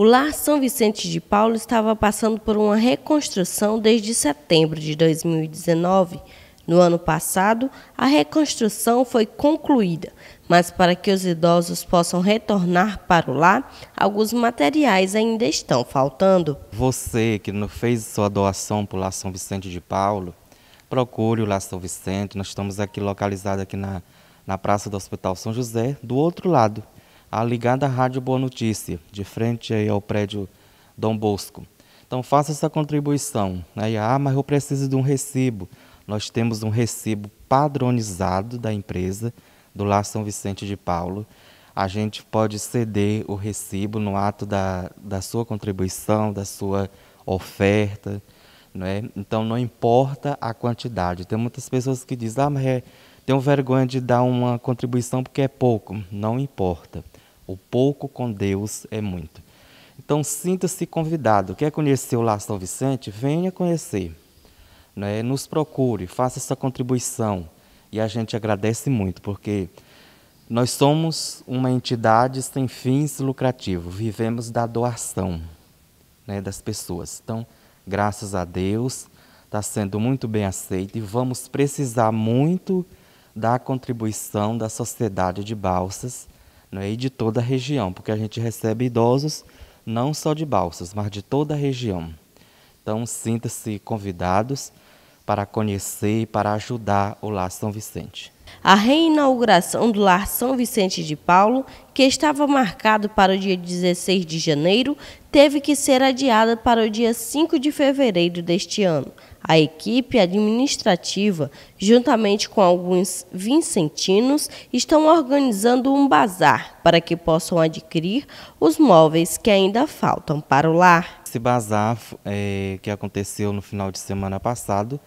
O Lar São Vicente de Paulo estava passando por uma reconstrução desde setembro de 2019. No ano passado, a reconstrução foi concluída, mas para que os idosos possam retornar para o lar, alguns materiais ainda estão faltando. Você que não fez sua doação para o Lar São Vicente de Paulo, procure o Lar São Vicente. Nós estamos aqui localizados aqui na, na Praça do Hospital São José, do outro lado a ligada à Rádio Boa Notícia, de frente aí ao prédio Dom Bosco. Então faça essa contribuição. Né? Ah, mas eu preciso de um recibo. Nós temos um recibo padronizado da empresa, do Lar São Vicente de Paulo. A gente pode ceder o recibo no ato da, da sua contribuição, da sua oferta. Não é? Então não importa a quantidade. Tem muitas pessoas que dizem, ah, mas é tenho vergonha de dar uma contribuição porque é pouco. Não importa. O pouco com Deus é muito. Então, sinta-se convidado. Quer conhecer o Lar São Vicente? Venha conhecer. Né? Nos procure, faça essa contribuição. E a gente agradece muito, porque nós somos uma entidade sem fins lucrativos. Vivemos da doação né, das pessoas. Então, graças a Deus, está sendo muito bem aceito e vamos precisar muito da contribuição da sociedade de Balsas né, e de toda a região, porque a gente recebe idosos não só de Balsas, mas de toda a região. Então, sinta-se convidados para conhecer e para ajudar o Lá São Vicente. A reinauguração do Lar São Vicente de Paulo, que estava marcado para o dia 16 de janeiro, teve que ser adiada para o dia 5 de fevereiro deste ano. A equipe administrativa, juntamente com alguns vicentinos, estão organizando um bazar para que possam adquirir os móveis que ainda faltam para o lar. Esse bazar é, que aconteceu no final de semana passado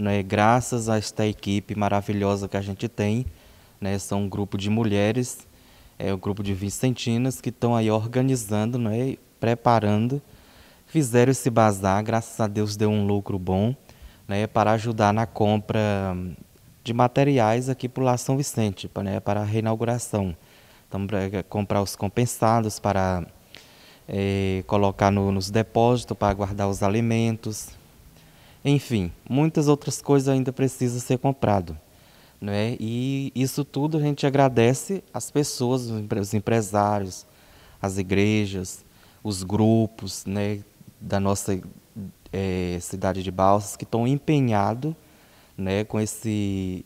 né, graças a esta equipe maravilhosa que a gente tem, né, são um grupo de mulheres, é o um grupo de vicentinas que estão aí organizando, né, preparando, fizeram esse bazar, graças a Deus deu um lucro bom, né, para ajudar na compra de materiais aqui para o São Vicente, né, para a reinauguração. Então, para é, comprar os compensados, para é, colocar no, nos depósitos, para guardar os alimentos, enfim, muitas outras coisas ainda precisam ser comprado. é E isso tudo a gente agradece às pessoas, os empresários, as igrejas, os grupos né, da nossa é, cidade de Balsas que estão empenhados né, com esse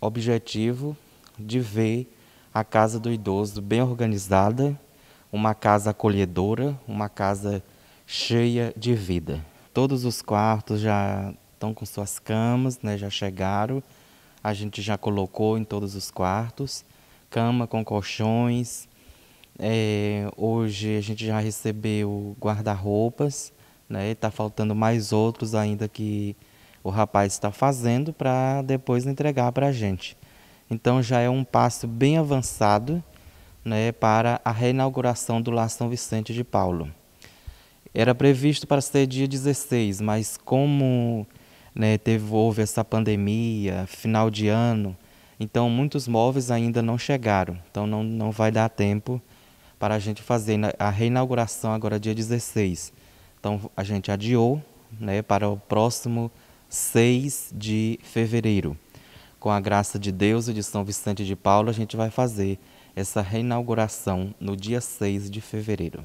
objetivo de ver a casa do idoso bem organizada, uma casa acolhedora, uma casa cheia de vida. Todos os quartos já estão com suas camas, né, já chegaram. A gente já colocou em todos os quartos, cama com colchões. É, hoje a gente já recebeu guarda-roupas, né? Está faltando mais outros ainda que o rapaz está fazendo para depois entregar para a gente. Então já é um passo bem avançado né, para a reinauguração do Lar São Vicente de Paulo. Era previsto para ser dia 16, mas como né, teve, houve essa pandemia, final de ano, então muitos móveis ainda não chegaram. Então não, não vai dar tempo para a gente fazer né, a reinauguração agora dia 16. Então a gente adiou né, para o próximo 6 de fevereiro. Com a graça de Deus e de São Vicente de Paulo, a gente vai fazer essa reinauguração no dia 6 de fevereiro.